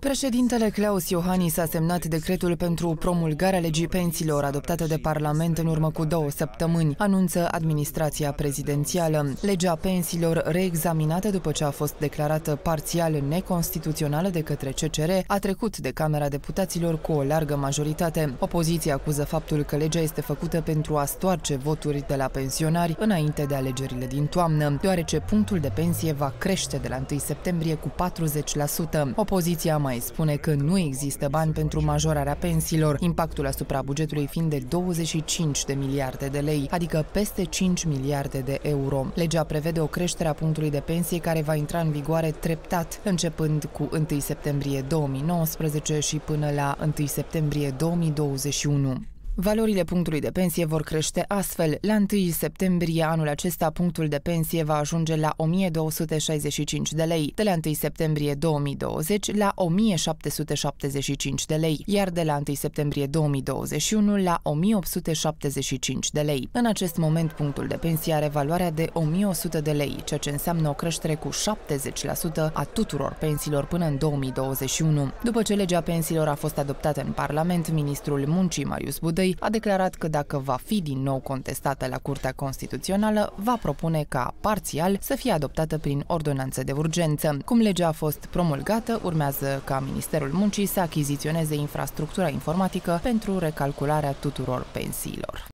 Președintele Claus Iohannis a semnat decretul pentru promulgarea legii pensiilor adoptată de Parlament în urmă cu două săptămâni, anunță administrația prezidențială. Legea pensiilor, reexaminată după ce a fost declarată parțial neconstituțională de către CCR, a trecut de Camera Deputaților cu o largă majoritate. Opoziția acuză faptul că legea este făcută pentru a stoarce voturi de la pensionari înainte de alegerile din toamnă, deoarece punctul de pensie va crește de la 1 septembrie cu 40%. Opoziția mai mai spune că nu există bani pentru majorarea pensiilor, impactul asupra bugetului fiind de 25 de miliarde de lei, adică peste 5 miliarde de euro. Legea prevede o creștere a punctului de pensie care va intra în vigoare treptat, începând cu 1 septembrie 2019 și până la 1 septembrie 2021. Valorile punctului de pensie vor crește astfel. La 1 septembrie anul acesta, punctul de pensie va ajunge la 1265 de lei, de la 1 septembrie 2020 la 1775 de lei, iar de la 1 septembrie 2021 la 1875 de lei. În acest moment, punctul de pensie are valoarea de 1100 de lei, ceea ce înseamnă o creștere cu 70% a tuturor pensiilor până în 2021. După ce legea pensiilor a fost adoptată în Parlament, ministrul Muncii Marius Budă Dăncilei a declarat că dacă va fi din nou contestată la Curtea Constituțională, va propune ca, parțial, să fie adoptată prin ordonanță de urgență. Cum legea a fost promulgată, urmează ca Ministerul Muncii să achiziționeze infrastructura informatică pentru recalcularea tuturor pensiilor.